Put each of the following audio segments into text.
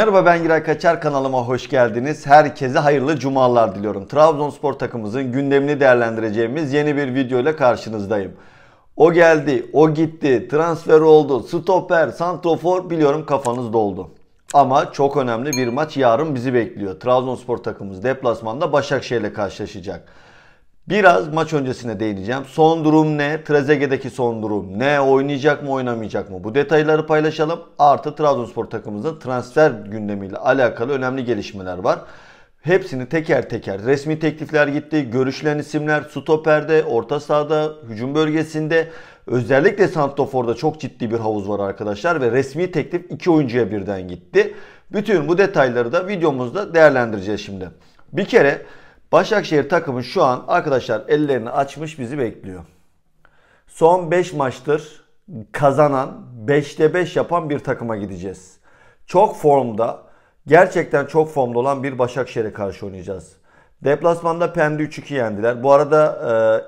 Merhaba ben Giray Kaçar kanalıma hoş geldiniz. Herkese hayırlı cumalar diliyorum. Trabzonspor takımımızın gündemini değerlendireceğimiz yeni bir video ile karşınızdayım. O geldi, o gitti, transfer oldu, stoper, santrofor biliyorum kafanız doldu. Ama çok önemli bir maç yarın bizi bekliyor. Trabzonspor takımımız deplasmanda Başakşehir ile karşılaşacak. Biraz maç öncesine değineceğim. Son durum ne? Trezeguet'deki son durum ne? Oynayacak mı oynamayacak mı? Bu detayları paylaşalım. Artı Trabzonspor takımımızın transfer gündemiyle alakalı önemli gelişmeler var. Hepsini teker teker resmi teklifler gitti. Görüşülen isimler stoperde, orta sahada, hücum bölgesinde özellikle Santofor'da çok ciddi bir havuz var arkadaşlar ve resmi teklif iki oyuncuya birden gitti. Bütün bu detayları da videomuzda değerlendireceğiz şimdi. Bir kere Başakşehir takımı şu an arkadaşlar ellerini açmış bizi bekliyor. Son 5 maçtır kazanan 5'te 5 yapan bir takıma gideceğiz. Çok formda gerçekten çok formda olan bir Başakşehir'e karşı oynayacağız. Deplasmanda Pend'i 3-2 yendiler. Bu arada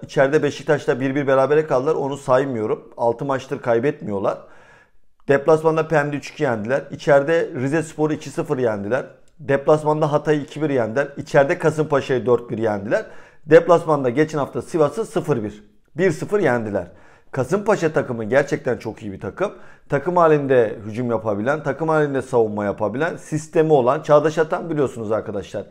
e, içeride Beşiktaş'ta 1-1 berabere kaldılar. Onu saymıyorum. 6 maçtır kaybetmiyorlar. Deplasmanda Pend'i 3-2 yendiler. İçeride Rize Spor'u 2-0 yendiler. Deplasmanda Hatay'ı 2-1 yendiler. İçeride Kasımpaşa'yı 4-1 yendiler. Deplasmanda geçen hafta Sivas'ı 0-1. 1-0 yendiler. Kasımpaşa takımı gerçekten çok iyi bir takım. Takım halinde hücum yapabilen, takım halinde savunma yapabilen, sistemi olan Çağdaş Atan biliyorsunuz arkadaşlar.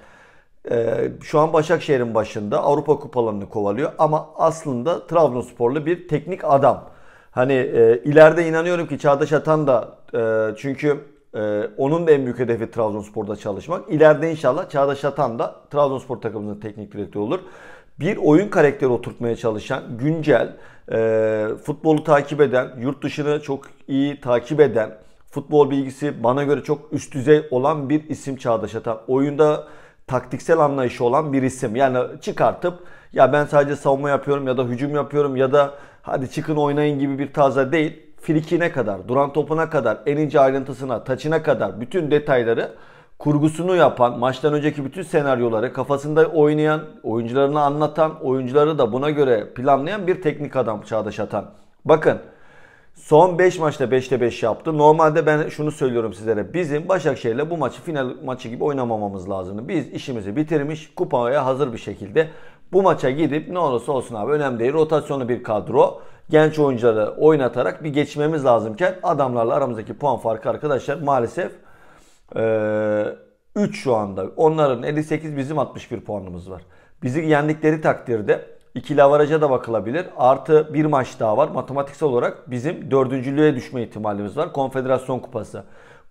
Ee, şu an Başakşehir'in başında Avrupa kupalarını kovalıyor ama aslında Trabzonsporlu bir teknik adam. Hani e, ileride inanıyorum ki Çağdaş Atan da e, çünkü ee, onun da en büyük hedefi Trabzonspor'da çalışmak. İleride inşallah Çağdaş Atan da Trabzonspor takımının teknik direktörü olur. Bir oyun karakteri oturtmaya çalışan, güncel, e, futbolu takip eden, yurt dışını çok iyi takip eden, futbol bilgisi bana göre çok üst düzey olan bir isim Çağdaş Atan. Oyunda taktiksel anlayışı olan bir isim. Yani çıkartıp ya ben sadece savunma yapıyorum ya da hücum yapıyorum ya da hadi çıkın oynayın gibi bir taza değil frikine kadar, duran topuna kadar, en ince ayrıntısına, taçına kadar bütün detayları kurgusunu yapan, maçtan önceki bütün senaryoları kafasında oynayan, oyuncularını anlatan, oyuncuları da buna göre planlayan bir teknik adam Çağdaş Atan. Bakın son 5 maçta 5'te 5 yaptı. Normalde ben şunu söylüyorum sizlere. Bizim Başakşehir'le bu maçı final maçı gibi oynamamamız lazımdı. Biz işimizi bitirmiş, kupaya hazır bir şekilde bu maça gidip ne olursa olsun abi önemli değil. Rotasyonu bir kadro genç oyuncuları oynatarak bir geçmemiz lazımken adamlarla aramızdaki puan farkı arkadaşlar maalesef e, 3 şu anda. Onların 58 bizim 61 puanımız var. Bizi yendikleri takdirde ikili avaraja da bakılabilir. Artı bir maç daha var. Matematiksel olarak bizim dördüncülüğe düşme ihtimalimiz var. Konfederasyon Kupası.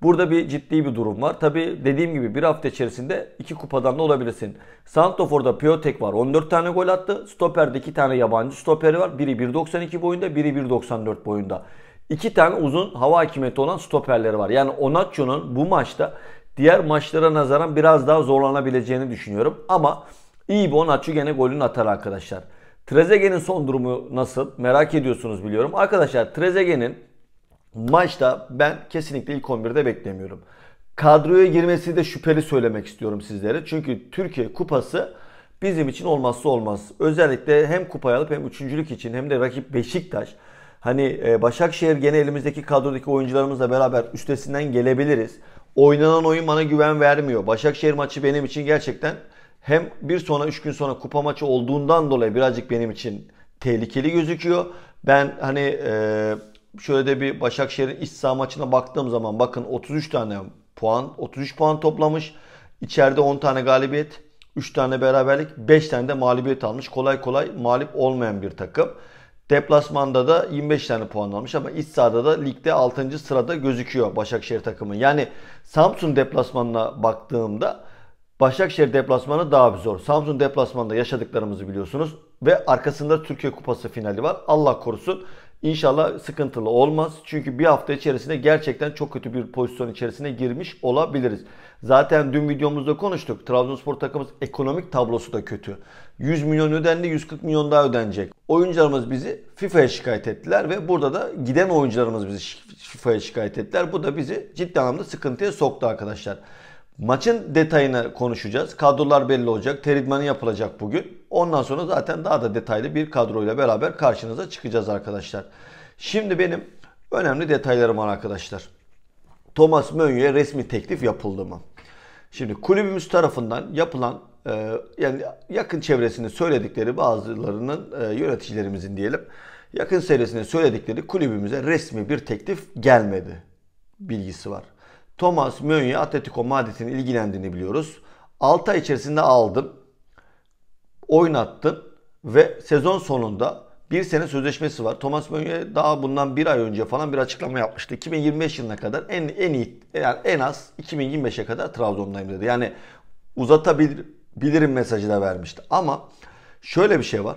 Burada bir ciddi bir durum var. Tabi dediğim gibi bir hafta içerisinde iki kupadan da olabilirsin. Santofor'da Piotek var. 14 tane gol attı. Stoper'de iki tane yabancı stoperi var. Biri 1.92 boyunda, biri 1.94 boyunda. İki tane uzun hava hakimiyeti olan stoperleri var. Yani Onacho'nun bu maçta diğer maçlara nazaran biraz daha zorlanabileceğini düşünüyorum. Ama iyi bir Onacho gene golünü atar arkadaşlar. Trezeguet'in son durumu nasıl? Merak ediyorsunuz biliyorum. Arkadaşlar Trezeguet'in Maçta ben kesinlikle ilk 11'de beklemiyorum. Kadroya girmesi de şüpheli söylemek istiyorum sizlere. Çünkü Türkiye Kupası bizim için olmazsa olmaz. Özellikle hem kupayı alıp hem üçüncülük için hem de rakip Beşiktaş. Hani e, Başakşehir gene elimizdeki kadrodaki oyuncularımızla beraber üstesinden gelebiliriz. Oynanan oyun bana güven vermiyor. Başakşehir maçı benim için gerçekten hem bir sonra 3 gün sonra kupa maçı olduğundan dolayı birazcık benim için tehlikeli gözüküyor. Ben hani e, şöyle de bir Başakşehir'in iç saha maçına baktığım zaman bakın 33 tane puan, 33 puan toplamış. İçeride 10 tane galibiyet, 3 tane beraberlik, 5 tane de mağlubiyet almış. Kolay kolay mağlup olmayan bir takım. Deplasmanda da 25 tane puan almış ama iç sahada da ligde 6. sırada gözüküyor Başakşehir takımı. Yani Samsun deplasmanına baktığımda Başakşehir deplasmanı daha bir zor. Samsun deplasmanında yaşadıklarımızı biliyorsunuz ve arkasında Türkiye Kupası finali var. Allah korusun İnşallah sıkıntılı olmaz. Çünkü bir hafta içerisinde gerçekten çok kötü bir pozisyon içerisine girmiş olabiliriz. Zaten dün videomuzda konuştuk. Trabzonspor takımımız ekonomik tablosu da kötü. 100 milyon ödendi, 140 milyon daha ödenecek. Oyuncularımız bizi FIFA'ya şikayet ettiler ve burada da giden oyuncularımız bizi FIFA'ya şikayet ettiler. Bu da bizi ciddi anlamda sıkıntıya soktu arkadaşlar. Maçın detayını konuşacağız. Kadrolar belli olacak. Teridmanı yapılacak bugün. Ondan sonra zaten daha da detaylı bir kadroyla beraber karşınıza çıkacağız arkadaşlar. Şimdi benim önemli detaylarım var arkadaşlar. Thomas Mönye'ye resmi teklif yapıldı mı? Şimdi kulübümüz tarafından yapılan e, yani yakın çevresinde söyledikleri bazılarının e, yöneticilerimizin diyelim yakın çevresinde söyledikleri kulübümüze resmi bir teklif gelmedi bilgisi var. Thomas Mönye Atletico Madrid'in ilgilendiğini biliyoruz. 6 ay içerisinde aldım. Oynattım ve sezon sonunda bir sene sözleşmesi var. Thomas Mönye daha bundan bir ay önce falan bir açıklama yapmıştı. 2025 yılına kadar en en iyi yani en az 2025'e kadar Trabzon'dayım dedi. Yani uzatabilirim mesajı da vermişti. Ama şöyle bir şey var.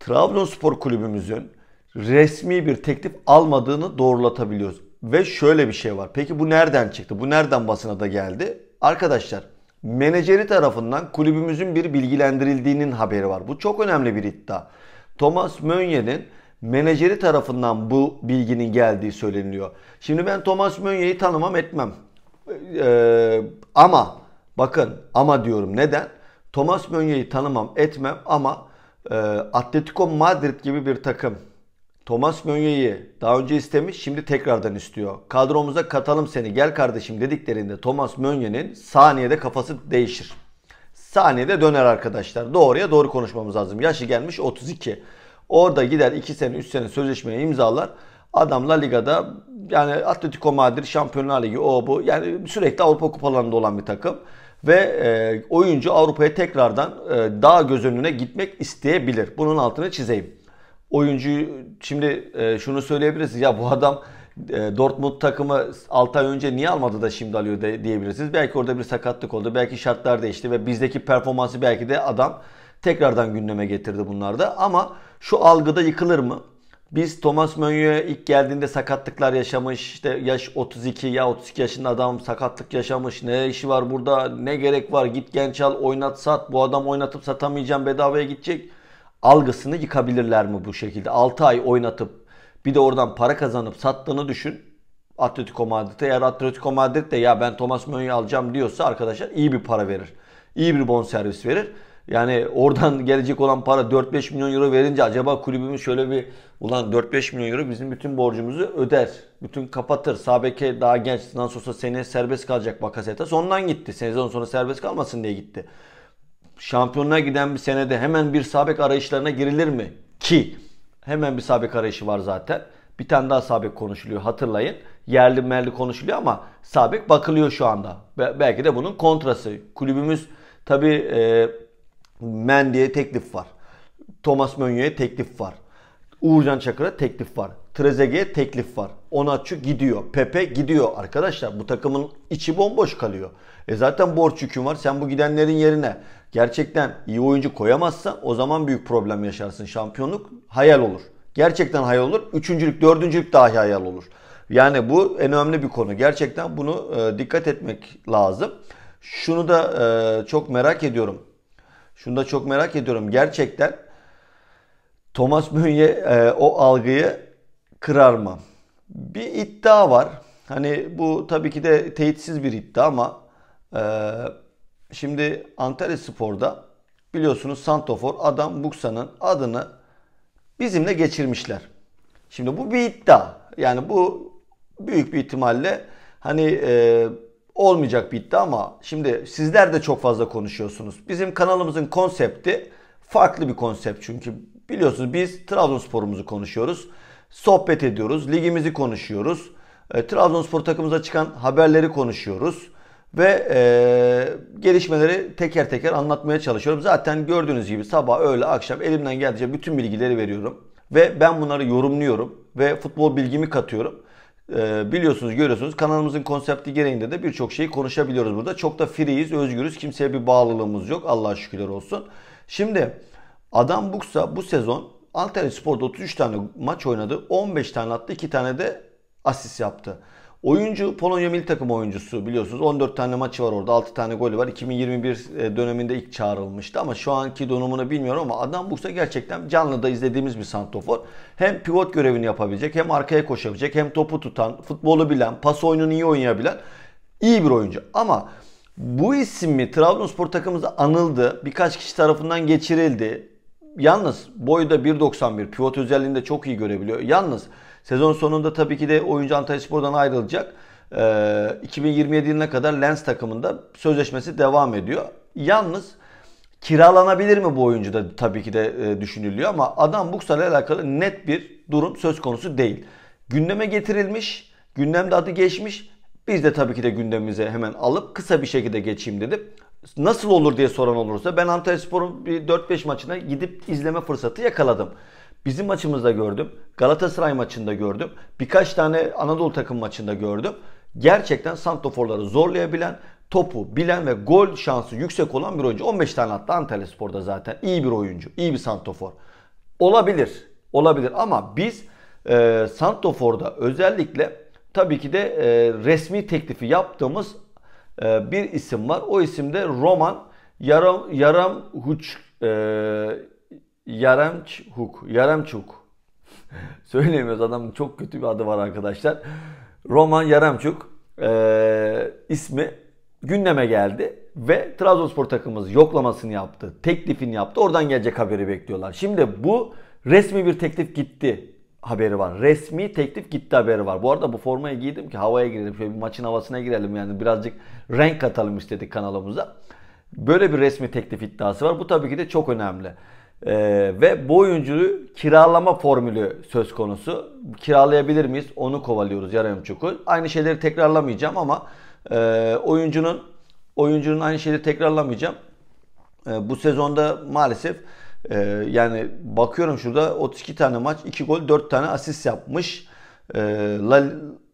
Trabzonspor kulübümüzün resmi bir teklif almadığını doğrulatabiliyoruz. Ve şöyle bir şey var. Peki bu nereden çıktı? Bu nereden basına da geldi? Arkadaşlar menajeri tarafından kulübümüzün bir bilgilendirildiğinin haberi var. Bu çok önemli bir iddia. Thomas Mönye'nin menajeri tarafından bu bilginin geldiği söyleniliyor. Şimdi ben Thomas Mönye'yi tanımam etmem. Ee, ama bakın ama diyorum neden? Thomas Mönye'yi tanımam etmem ama e, Atletico Madrid gibi bir takım Thomas Mönye'yi daha önce istemiş şimdi tekrardan istiyor. Kadromuza katalım seni gel kardeşim dediklerinde Thomas Mönye'nin saniyede kafası değişir. Saniyede döner arkadaşlar. Doğruya doğru konuşmamız lazım. Yaşı gelmiş 32. Orada gider 2 sene 3 sene sözleşmeye imzalar. Adam La Liga'da yani Atletico Madrid Şampiyonlar Ligi o bu yani sürekli Avrupa kupalarında olan bir takım. Ve e, oyuncu Avrupa'ya tekrardan e, daha göz önüne gitmek isteyebilir. Bunun altını çizeyim oyuncuyu şimdi e, şunu söyleyebilirsiniz. Ya bu adam e, Dortmund takımı 6 ay önce niye almadı da şimdi alıyor de, diyebilirsiniz. Belki orada bir sakatlık oldu. Belki şartlar değişti ve bizdeki performansı belki de adam tekrardan gündeme getirdi bunlarda. Ama şu algıda yıkılır mı? Biz Thomas Mönye ilk geldiğinde sakatlıklar yaşamış. İşte yaş 32 ya 32 yaşında adam sakatlık yaşamış. Ne işi var burada? Ne gerek var? Git genç al, oynat, sat. Bu adam oynatıp satamayacağım bedavaya gidecek algısını yıkabilirler mi bu şekilde? 6 ay oynatıp bir de oradan para kazanıp sattığını düşün. Atletico Madrid'e eğer Atletico Madrid de ya ben Thomas Mönch'ü alacağım diyorsa arkadaşlar iyi bir para verir. İyi bir bonservis verir. Yani oradan gelecek olan para 4-5 milyon euro verince acaba kulübümüz şöyle bir ulan 4-5 milyon euro bizim bütün borcumuzu öder. Bütün kapatır. Sabeke daha genç. Nasıl olsa seneye serbest kalacak Bakasetas. Ondan gitti. Sezon sonra serbest kalmasın diye gitti şampiyonluğa giden bir senede hemen bir sabek arayışlarına girilir mi? Ki hemen bir sabek arayışı var zaten. Bir tane daha sabek konuşuluyor hatırlayın. Yerli merli konuşuluyor ama sabek bakılıyor şu anda. belki de bunun kontrası. Kulübümüz tabi e, Mendy'ye teklif var. Thomas Mönye'ye teklif var. Uğurcan Çakır'a teklif var. Trezeguet'e teklif var. Onaçu gidiyor. Pepe gidiyor. Arkadaşlar bu takımın içi bomboş kalıyor. E zaten borç yükün var. Sen bu gidenlerin yerine gerçekten iyi oyuncu koyamazsan o zaman büyük problem yaşarsın. Şampiyonluk hayal olur. Gerçekten hayal olur. Üçüncülük, dördüncülük dahi hayal olur. Yani bu en önemli bir konu. Gerçekten bunu e, dikkat etmek lazım. Şunu da e, çok merak ediyorum. Şunu da çok merak ediyorum. Gerçekten Thomas Müller e, o algıyı Kırar mı? Bir iddia var. Hani bu tabii ki de teyitsiz bir iddia ama e, şimdi Antalya Spor'da biliyorsunuz Santofor Adam Buksa'nın adını bizimle geçirmişler. Şimdi bu bir iddia. Yani bu büyük bir ihtimalle hani e, olmayacak bir iddia ama şimdi sizler de çok fazla konuşuyorsunuz. Bizim kanalımızın konsepti farklı bir konsept çünkü biliyorsunuz biz Trabzonspor'umuzu konuşuyoruz sohbet ediyoruz. Ligimizi konuşuyoruz. E, Trabzonspor takımımıza çıkan haberleri konuşuyoruz. Ve e, gelişmeleri teker teker anlatmaya çalışıyorum. Zaten gördüğünüz gibi sabah, öğle, akşam elimden geldiğince bütün bilgileri veriyorum. Ve ben bunları yorumluyorum. Ve futbol bilgimi katıyorum. E, biliyorsunuz, görüyorsunuz kanalımızın konsepti gereğinde de birçok şeyi konuşabiliyoruz burada. Çok da freeyiz, özgürüz. Kimseye bir bağlılığımız yok. Allah şükürler olsun. Şimdi Adam Buksa bu sezon Antalya Spor'da 33 tane maç oynadı. 15 tane attı. 2 tane de asist yaptı. Oyuncu Polonya milli takım oyuncusu biliyorsunuz. 14 tane maçı var orada. 6 tane golü var. 2021 e, döneminde ilk çağrılmıştı ama şu anki donumunu bilmiyorum ama Adam Buksa gerçekten canlı da izlediğimiz bir santofor. Hem pivot görevini yapabilecek, hem arkaya koşabilecek, hem topu tutan, futbolu bilen, pas oyununu iyi oynayabilen iyi bir oyuncu. Ama bu isim mi Trabzonspor takımımızda anıldı. Birkaç kişi tarafından geçirildi. Yalnız boyu da 1.91 pivot özelliğinde çok iyi görebiliyor. Yalnız sezon sonunda tabii ki de oyuncu Antalyaspor'dan ayrılacak. Ee, 2027 yılına kadar Lens takımında sözleşmesi devam ediyor. Yalnız kiralanabilir mi bu oyuncu da tabii ki de e, düşünülüyor ama adam Buksa'yla alakalı net bir durum söz konusu değil. Gündeme getirilmiş, gündemde adı geçmiş. Biz de tabii ki de gündemimize hemen alıp kısa bir şekilde geçeyim dedim nasıl olur diye soran olursa ben Antalya Spor'un bir 4-5 maçına gidip izleme fırsatı yakaladım. Bizim maçımızda gördüm. Galatasaray maçında gördüm. Birkaç tane Anadolu takım maçında gördüm. Gerçekten Santoforları zorlayabilen, topu bilen ve gol şansı yüksek olan bir oyuncu. 15 tane attı Antalya Spor'da zaten. İyi bir oyuncu, iyi bir Santofor. Olabilir, olabilir ama biz e, Santofor'da özellikle tabii ki de e, resmi teklifi yaptığımız ee, bir isim var. O isim de Roman Yaram Yaram Huç e, Yaramçuk Yaramçuk söyleyemiyoruz adam çok kötü bir adı var arkadaşlar. Roman Yaramçuk e, ismi gündeme geldi ve Trabzonspor takımımız yoklamasını yaptı. Teklifini yaptı. Oradan gelecek haberi bekliyorlar. Şimdi bu resmi bir teklif gitti haberi var. Resmi teklif gitti haberi var. Bu arada bu formayı giydim ki havaya girelim. Şöyle bir maçın havasına girelim yani birazcık renk katalım istedik kanalımıza. Böyle bir resmi teklif iddiası var. Bu tabii ki de çok önemli. Ee, ve bu oyuncuyu kiralama formülü söz konusu. Kiralayabilir miyiz? Onu kovalıyoruz yarım çukur. Aynı şeyleri tekrarlamayacağım ama e, oyuncunun oyuncunun aynı şeyleri tekrarlamayacağım. E, bu sezonda maalesef ee, yani bakıyorum şurada 32 tane maç, 2 gol, 4 tane asist yapmış. Ee,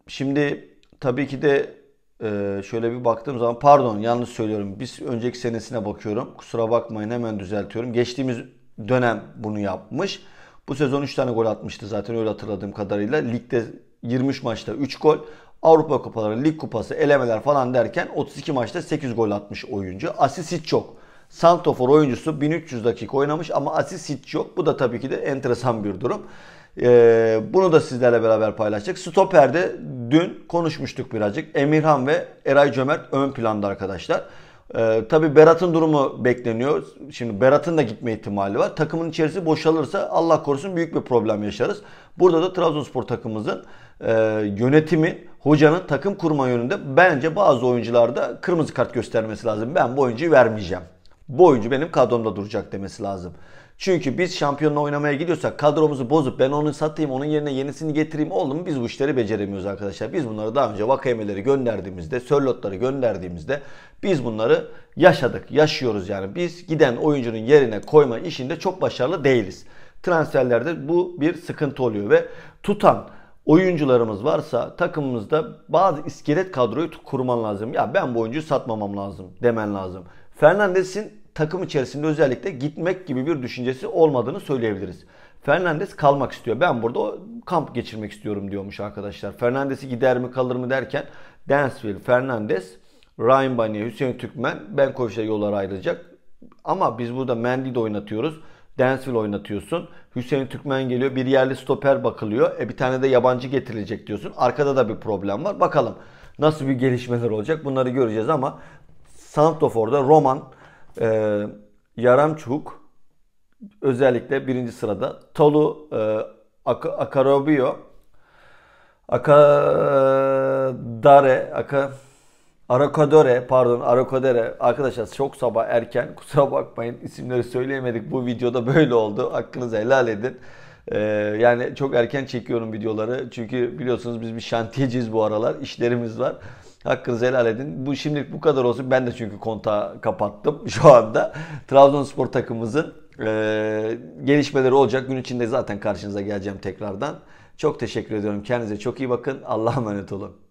şimdi tabii ki de e, şöyle bir baktığım zaman pardon yanlış söylüyorum. Biz önceki senesine bakıyorum. Kusura bakmayın hemen düzeltiyorum. Geçtiğimiz dönem bunu yapmış. Bu sezon 3 tane gol atmıştı zaten öyle hatırladığım kadarıyla. Ligde 23 maçta 3 gol. Avrupa kupaları, lig kupası, elemeler falan derken 32 maçta 8 gol atmış oyuncu. Asist hiç çok. Santofor oyuncusu 1300 dakika oynamış ama asist hiç yok. Bu da tabii ki de enteresan bir durum. Ee, bunu da sizlerle beraber paylaşacak. Stoper'de dün konuşmuştuk birazcık. Emirhan ve Eray Cömert ön planda arkadaşlar. Ee, tabii Berat'ın durumu bekleniyor. Şimdi Berat'ın da gitme ihtimali var. Takımın içerisi boşalırsa Allah korusun büyük bir problem yaşarız. Burada da Trabzonspor takımımızın e, yönetimi, hocanın takım kurma yönünde bence bazı oyuncularda kırmızı kart göstermesi lazım. Ben bu oyuncuyu vermeyeceğim bu oyuncu benim kadromda duracak demesi lazım. Çünkü biz şampiyonla oynamaya gidiyorsak kadromuzu bozup ben onu satayım onun yerine yenisini getireyim oldu mu biz bu işleri beceremiyoruz arkadaşlar. Biz bunları daha önce vakayemeleri gönderdiğimizde, sörlotları gönderdiğimizde biz bunları yaşadık, yaşıyoruz yani. Biz giden oyuncunun yerine koyma işinde çok başarılı değiliz. Transferlerde bu bir sıkıntı oluyor ve tutan oyuncularımız varsa takımımızda bazı iskelet kadroyu kurman lazım. Ya ben bu oyuncuyu satmamam lazım demen lazım. Fernandes'in takım içerisinde özellikle gitmek gibi bir düşüncesi olmadığını söyleyebiliriz. Fernandes kalmak istiyor. Ben burada kamp geçirmek istiyorum diyormuş arkadaşlar. Fernandes'i gider mi kalır mı derken Dansville, Fernandes, Ryan Bani, Hüseyin Türkmen, ben Benkoviç'e yollar ayrılacak. Ama biz burada de oynatıyoruz. Dansville oynatıyorsun. Hüseyin Türkmen geliyor. Bir yerli stoper bakılıyor. E bir tane de yabancı getirilecek diyorsun. Arkada da bir problem var. Bakalım nasıl bir gelişmeler olacak bunları göreceğiz ama Santofor'da Roman e, Yaramçuk özellikle birinci sırada. Tolu e, Ak Akarobio Akadare Aka Arakadore pardon Arakadore arkadaşlar çok sabah erken kusura bakmayın isimleri söyleyemedik bu videoda böyle oldu hakkınızı helal edin. Ee, yani çok erken çekiyorum videoları çünkü biliyorsunuz biz bir şantiyeciyiz bu aralar işlerimiz var. Hakkınızı helal edin. Bu şimdilik bu kadar olsun. Ben de çünkü konta kapattım şu anda. Trabzonspor takımımızın e, gelişmeleri olacak. Gün içinde zaten karşınıza geleceğim tekrardan. Çok teşekkür ediyorum. Kendinize çok iyi bakın. Allah'a emanet olun.